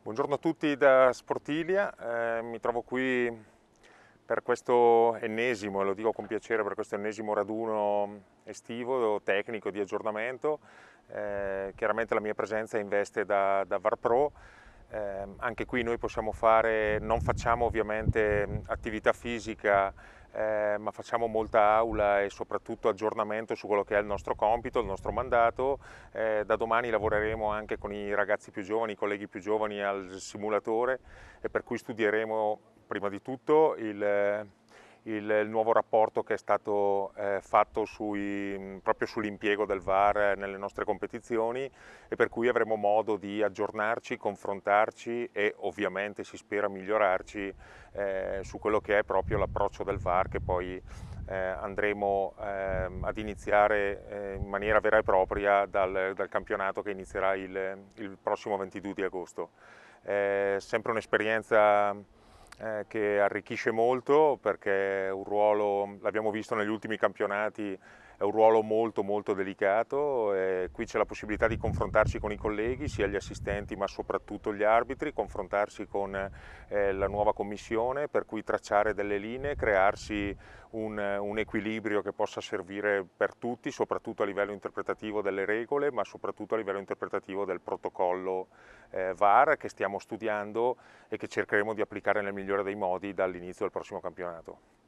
Buongiorno a tutti da Sportilia, eh, mi trovo qui per questo ennesimo, e lo dico con piacere, per questo ennesimo raduno estivo, tecnico, di aggiornamento. Eh, chiaramente la mia presenza investe da, da VarPro, eh, anche qui noi possiamo fare, non facciamo ovviamente attività fisica eh, ma facciamo molta aula e soprattutto aggiornamento su quello che è il nostro compito, il nostro mandato. Eh, da domani lavoreremo anche con i ragazzi più giovani, i colleghi più giovani al simulatore e per cui studieremo prima di tutto il il, il nuovo rapporto che è stato eh, fatto sui, proprio sull'impiego del VAR eh, nelle nostre competizioni e per cui avremo modo di aggiornarci, confrontarci e ovviamente si spera migliorarci eh, su quello che è proprio l'approccio del VAR che poi eh, andremo ehm, ad iniziare eh, in maniera vera e propria dal, dal campionato che inizierà il, il, prossimo 22 di agosto. Eh, sempre un'esperienza eh, che arricchisce molto perché è un ruolo, l'abbiamo visto negli ultimi campionati, è un ruolo molto molto delicato e qui c'è la possibilità di confrontarci con i colleghi, sia gli assistenti ma soprattutto gli arbitri, confrontarsi con eh, la nuova commissione per cui tracciare delle linee, crearsi un, un, equilibrio che possa servire per tutti, soprattutto a livello interpretativo delle regole ma soprattutto a livello interpretativo del protocollo eh, VAR che stiamo studiando e che cercheremo di applicare nel migliore dei modi dall'inizio del prossimo campionato.